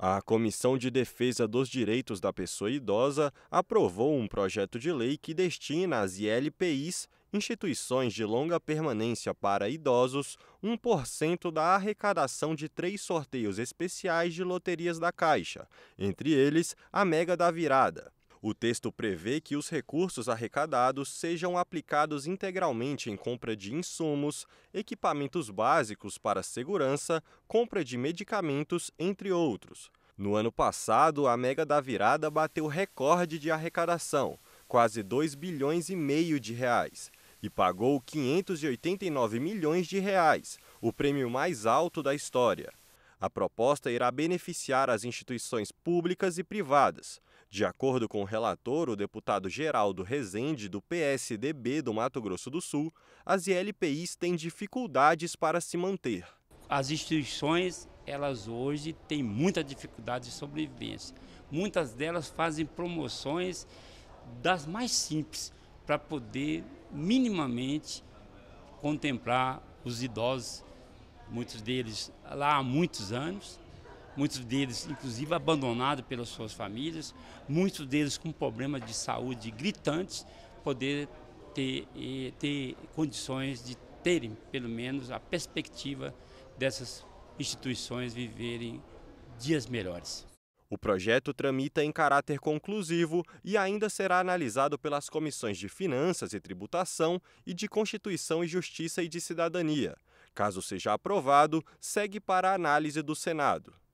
A Comissão de Defesa dos Direitos da Pessoa Idosa aprovou um projeto de lei que destina às ILPIs, instituições de longa permanência para idosos, 1% da arrecadação de três sorteios especiais de loterias da Caixa, entre eles a Mega da Virada. O texto prevê que os recursos arrecadados sejam aplicados integralmente em compra de insumos, equipamentos básicos para segurança, compra de medicamentos, entre outros. No ano passado, a Mega da Virada bateu recorde de arrecadação, quase 2 bilhões e meio de reais, e pagou 589 milhões de reais, o prêmio mais alto da história. A proposta irá beneficiar as instituições públicas e privadas, de acordo com o relator, o deputado Geraldo Rezende, do PSDB do Mato Grosso do Sul, as ILPIs têm dificuldades para se manter. As instituições, elas hoje têm muita dificuldade de sobrevivência. Muitas delas fazem promoções das mais simples para poder minimamente contemplar os idosos, muitos deles lá há muitos anos, muitos deles, inclusive, abandonados pelas suas famílias, muitos deles com problemas de saúde gritantes, poder ter, ter condições de terem, pelo menos, a perspectiva dessas instituições viverem dias melhores. O projeto tramita em caráter conclusivo e ainda será analisado pelas comissões de Finanças e Tributação e de Constituição e Justiça e de Cidadania. Caso seja aprovado, segue para a análise do Senado.